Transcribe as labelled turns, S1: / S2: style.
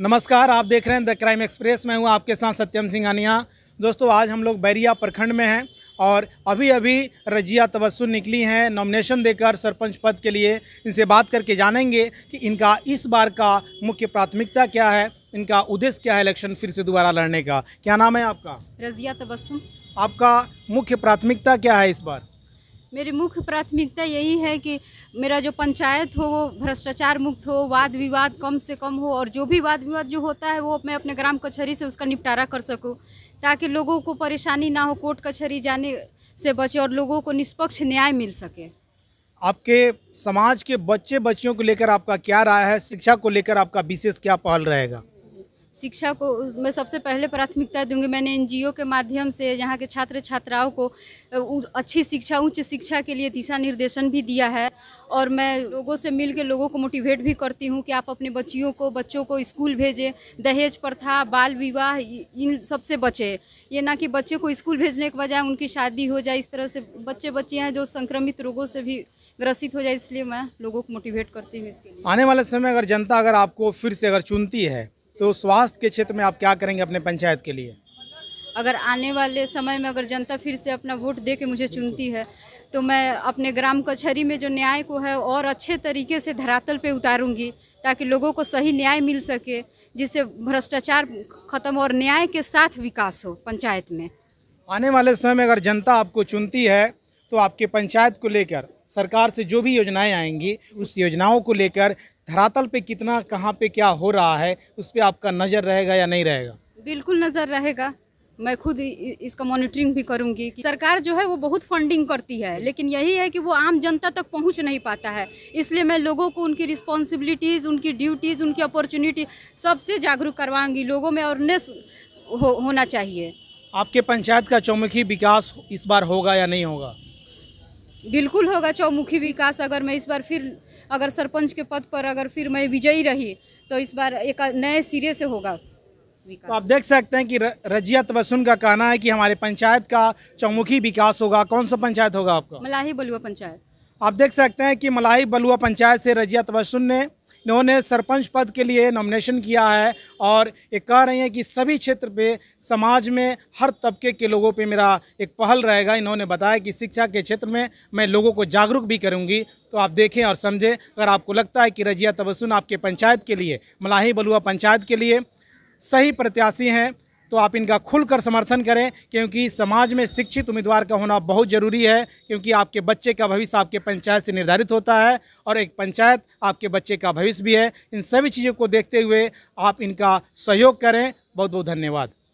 S1: नमस्कार आप देख रहे हैं द क्राइम एक्सप्रेस मैं हूं आपके साथ सत्यम सिंह अनिया दोस्तों आज हम लोग बैरिया प्रखंड में हैं और अभी अभी रजिया तबस्सु निकली हैं नॉमिनेशन देकर सरपंच पद के लिए इनसे बात करके जानेंगे कि इनका इस बार का मुख्य प्राथमिकता क्या है इनका उद्देश्य क्या है इलेक्शन फिर से दोबारा लड़ने का क्या नाम है आपका
S2: रजिया तबस्सु
S1: आपका मुख्य प्राथमिकता क्या है इस बार
S2: मेरी मुख्य प्राथमिकता यही है कि मेरा जो पंचायत हो वो भ्रष्टाचार मुक्त हो वाद विवाद कम से कम हो और जो भी वाद विवाद जो होता है वो मैं अपने ग्राम कचहरी से उसका निपटारा कर सकूँ ताकि लोगों को परेशानी ना हो कोर्ट कचहरी जाने से बचे और लोगों को निष्पक्ष न्याय मिल सके
S1: आपके समाज के बच्चे बच्चियों को लेकर आपका क्या राय है शिक्षा को लेकर आपका विशेष क्या पहल रहेगा
S2: शिक्षा को मैं सबसे पहले प्राथमिकता दूंगी मैंने एनजीओ के माध्यम से यहाँ के छात्र छात्राओं को अच्छी शिक्षा उच्च शिक्षा के लिए दिशा निर्देशन भी दिया है और मैं लोगों से मिल के लोगों को मोटिवेट भी करती हूँ कि आप अपने बच्चियों को बच्चों को स्कूल भेजें दहेज प्रथा बाल विवाह इन सबसे बचे ये ना कि बच्चे को स्कूल भेजने के बजाय उनकी शादी हो जाए इस तरह से बच्चे बच्चे हैं जो संक्रमित रोगों से भी ग्रसित हो जाए इसलिए मैं लोगों को मोटिवेट करती हूँ इसके
S1: लिए आने वाले समय अगर जनता अगर आपको फिर से अगर चुनती है तो स्वास्थ्य के क्षेत्र में आप क्या करेंगे अपने पंचायत के लिए
S2: अगर आने वाले समय में अगर जनता फिर से अपना वोट दे के मुझे चुनती है तो मैं अपने ग्राम कचहरी में जो न्याय को है और अच्छे तरीके से धरातल पे उतारूंगी ताकि लोगों को सही न्याय मिल सके जिससे भ्रष्टाचार खत्म और न्याय के साथ विकास हो पंचायत में
S1: आने वाले समय में अगर जनता आपको चुनती है तो आपके पंचायत को लेकर सरकार से जो भी योजनाएं आएंगी उस योजनाओं को लेकर धरातल पे कितना कहाँ पे क्या हो रहा है उस पर आपका नज़र रहेगा या नहीं रहेगा
S2: बिल्कुल नज़र रहेगा मैं खुद इसका मॉनिटरिंग भी करूंगी सरकार जो है वो बहुत फंडिंग करती है लेकिन यही है कि वो आम जनता तक पहुंच नहीं पाता है इसलिए मैं लोगों को उनकी रिस्पॉन्सिबिलिटीज़ उनकी ड्यूटीज़ उनकी अपॉर्चुनिटी सबसे जागरूक करवाऊंगी लोगों में अवेयरनेस हो, होना चाहिए
S1: आपके पंचायत का चौमुखी विकास इस बार होगा या नहीं होगा
S2: बिल्कुल होगा चौमुखी विकास अगर मैं इस बार फिर अगर सरपंच के पद पर अगर फिर मैं विजयी रही तो इस बार एक नए सिरे से होगा
S1: तो आप देख सकते हैं कि रजिया तबसुन का कहना है कि हमारे पंचायत का चौमुखी विकास होगा कौन सा पंचायत होगा आपका
S2: मलाही बलुआ पंचायत
S1: आप देख सकते हैं कि मलाई बलुआ पंचायत से रजिया तबसुन ने इन्होंने सरपंच पद के लिए नॉमिनेशन किया है और ये कह रही हैं कि सभी क्षेत्र पे समाज में हर तबके के लोगों पे मेरा एक पहल रहेगा इन्होंने बताया कि शिक्षा के क्षेत्र में मैं लोगों को जागरूक भी करूंगी तो आप देखें और समझें अगर आपको लगता है कि रजिया तबसुन आपके पंचायत के लिए मलाही बलुआ पंचायत के लिए सही प्रत्याशी हैं तो आप इनका खुलकर समर्थन करें क्योंकि समाज में शिक्षित उम्मीदवार का होना बहुत ज़रूरी है क्योंकि आपके बच्चे का भविष्य आपके पंचायत से निर्धारित होता है और एक पंचायत आपके बच्चे का भविष्य भी है इन सभी चीज़ों को देखते हुए आप इनका सहयोग करें बहुत बहुत धन्यवाद